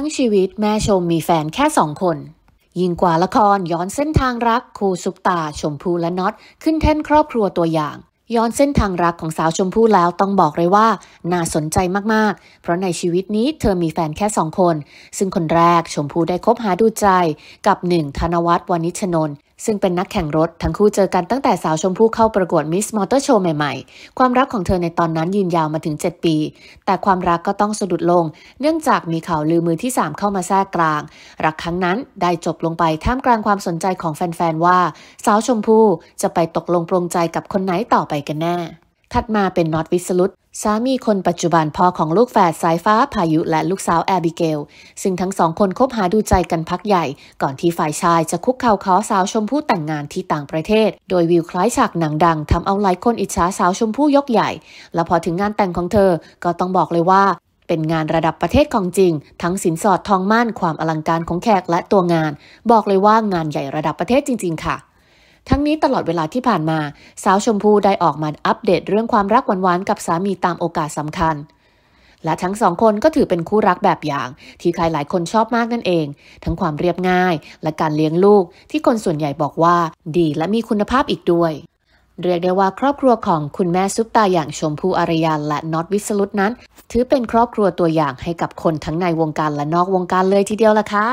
ทั้งชีวิตแม่ชมมีแฟนแค่สองคน ยิ่งกว่าละครย้อนเส้นทางรักคู่ซุปตาชมพูและน็อต ขึ้นแท่นครอบครัวตัวอย่าง ย้อนเส้นทางรักของสาวชมพู่แล้วต้องบอกเลยว่า น่าสนใจมาก ๆ เพราะในชีวิตนี้เธอมีแฟนแค่สองคน ซึ่งคนแรกชมพู่ได้คบหาดูใจกับหนึ่งธนวัฒน์วณิชนนทซึ่งเป็นนักแข่งรถ ทั้งคู่เจอกันตั้งแต่สาวชมพู่เข้าประกวดมิสมอเตอร์โชว์ใหม่ๆ ความรักของเธอในตอนนั้นยืนยาวมาถึง 7 ปี แต่ความรักก็ต้องสะดุดลง เนื่องจากมีข่าวลือมือที่ 3 เข้ามาแทรกกลาง รักครั้งนั้นได้จบลงไปท่ามกลางความสนใจของแฟน ๆ ว่า สาวชมพู่จะไปตกลงปรงใจกับคนไหนต่อไปกันแน่ถัดมาเป็นน็อตวิสลุตสามีคนปัจจุบันพ่อของลูกแฝดสายฟ้าพายุและลูกสาวแอบิเกล ซึ่งทั้งสองคนคบหาดูใจกันพักใหญ่ก่อนที่ฝ่ายชายจะคุกเข่าขอสาวชมพู่แต่งงานที่ต่างประเทศ โดยวิวคล้ายฉากหนังดังทำเอาหลายคนอิจฉาสาวชมพู่ยกใหญ่ และพอถึงงานแต่งของเธอก็ต้องบอกเลยว่า เป็นงานระดับประเทศของจริง ทั้งสินสอดทองมั่นความอลังการของแขกและตัวงาน บอกเลยว่างานใหญ่ระดับประเทศจริงๆค่ะทั้งนี้ตลอดเวลาที่ผ่านมาสาวชมพูได้ออกมาอัปเดต เรื่องความรักหวานๆกับสามีตามโอกาสสำคัญ และทั้งสองคนก็ถือเป็นคู่รักแบบอย่าง ที่ใครหลายคนชอบมากนั่นเอง ทั้งความเรียบง่าย และการเลี้ยงลูก ที่คนส่วนใหญ่บอกว่า ดีและมีคุณภาพอีกด้วย เรียกได้ว่าครอบครัวของคุณแม่ซุปตาอย่างชมพูอารยันและน็อตวิสรุตนั้น ถือเป็นครอบครัวตัวอย่างให้กับคนทั้งในวงการและนอกวงการเลยทีเดียวล่ะค่ะ